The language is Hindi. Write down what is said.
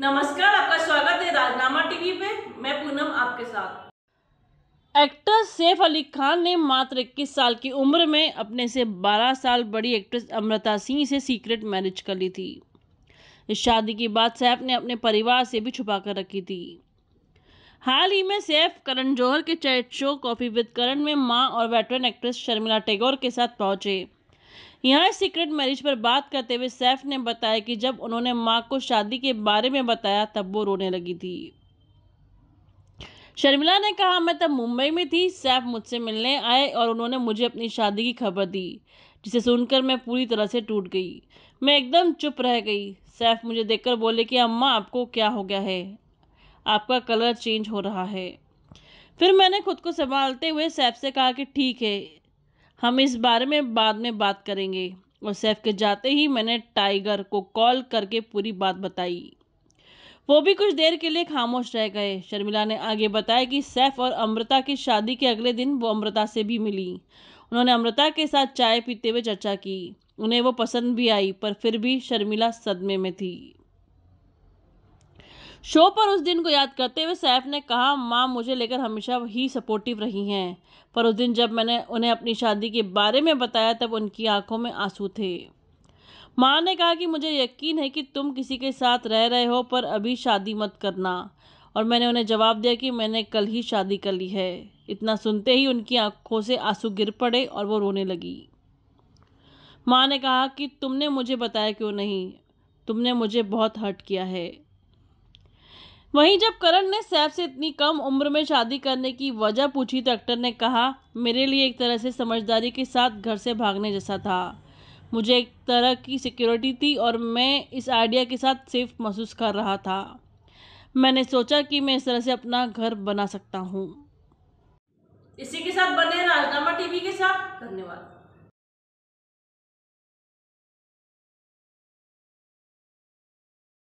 नमस्कार आपका स्वागत है राजनामा टीवी पे मैं पूनम आपके साथ एक्टर सैफ अली खान ने मात्र इक्कीस साल की उम्र में अपने से 12 साल बड़ी एक्ट्रेस अमृता सिंह से सीक्रेट मैरिज कर ली थी इस शादी के बाद सैफ ने अपने परिवार से भी छुपा कर रखी थी हाल ही में सैफ करण जौहर के chat show coffee with Karan में मां और वेटरन एक्ट्रेस शर्मिला टैगोर के साथ पहुंचे यहाँ सीक्रेट मैरिज पर बात करते हुए सैफ ने बताया कि जब उन्होंने माँ को शादी के बारे में बताया तब वो रोने लगी थी शर्मिला ने कहा मैं तब मुंबई में थी सैफ मुझसे मिलने आए और उन्होंने मुझे अपनी शादी की खबर दी जिसे सुनकर मैं पूरी तरह से टूट गई मैं एकदम चुप रह गई सैफ मुझे देखकर बोले कि अम्मा आपको क्या हो गया है आपका कलर चेंज हो रहा है फिर मैंने खुद को संभालते हुए सैफ से कहा कि ठीक है हम इस बारे में बाद में बात करेंगे और सैफ के जाते ही मैंने टाइगर को कॉल करके पूरी बात बताई वो भी कुछ देर के लिए खामोश रह गए शर्मिला ने आगे बताया कि सैफ और अमृता की शादी के अगले दिन वो अमृता से भी मिली उन्होंने अमृता के साथ चाय पीते हुए चर्चा की उन्हें वो पसंद भी आई पर फिर भी शर्मिला सदमे में थी शो पर उस दिन को याद करते हुए सैफ ने कहा माँ मुझे लेकर हमेशा ही सपोर्टिव रही हैं पर उस दिन जब मैंने उन्हें अपनी शादी के बारे में बताया तब उनकी आंखों में आंसू थे माँ ने कहा कि मुझे यकीन है कि तुम किसी के साथ रह रहे हो पर अभी शादी मत करना और मैंने उन्हें जवाब दिया कि मैंने कल ही शादी कर ली है इतना सुनते ही उनकी आंखों से आंसू गिर पड़े और वो रोने लगी माँ ने कहा कि तुमने मुझे बताया क्यों नहीं तुमने मुझे बहुत हर्ट किया है वहीं जब करण ने सैफ से इतनी कम उम्र में शादी करने की वजह पूछी तो एक्टर ने कहा मेरे लिए एक तरह से समझदारी के साथ घर से भागने जैसा था मुझे एक तरह की सिक्योरिटी थी और मैं इस आइडिया के साथ सेफ महसूस कर रहा था मैंने सोचा कि मैं इस तरह से अपना घर बना सकता हूँ इसी के साथ बने राजनामा टीवी के साथ धन्यवाद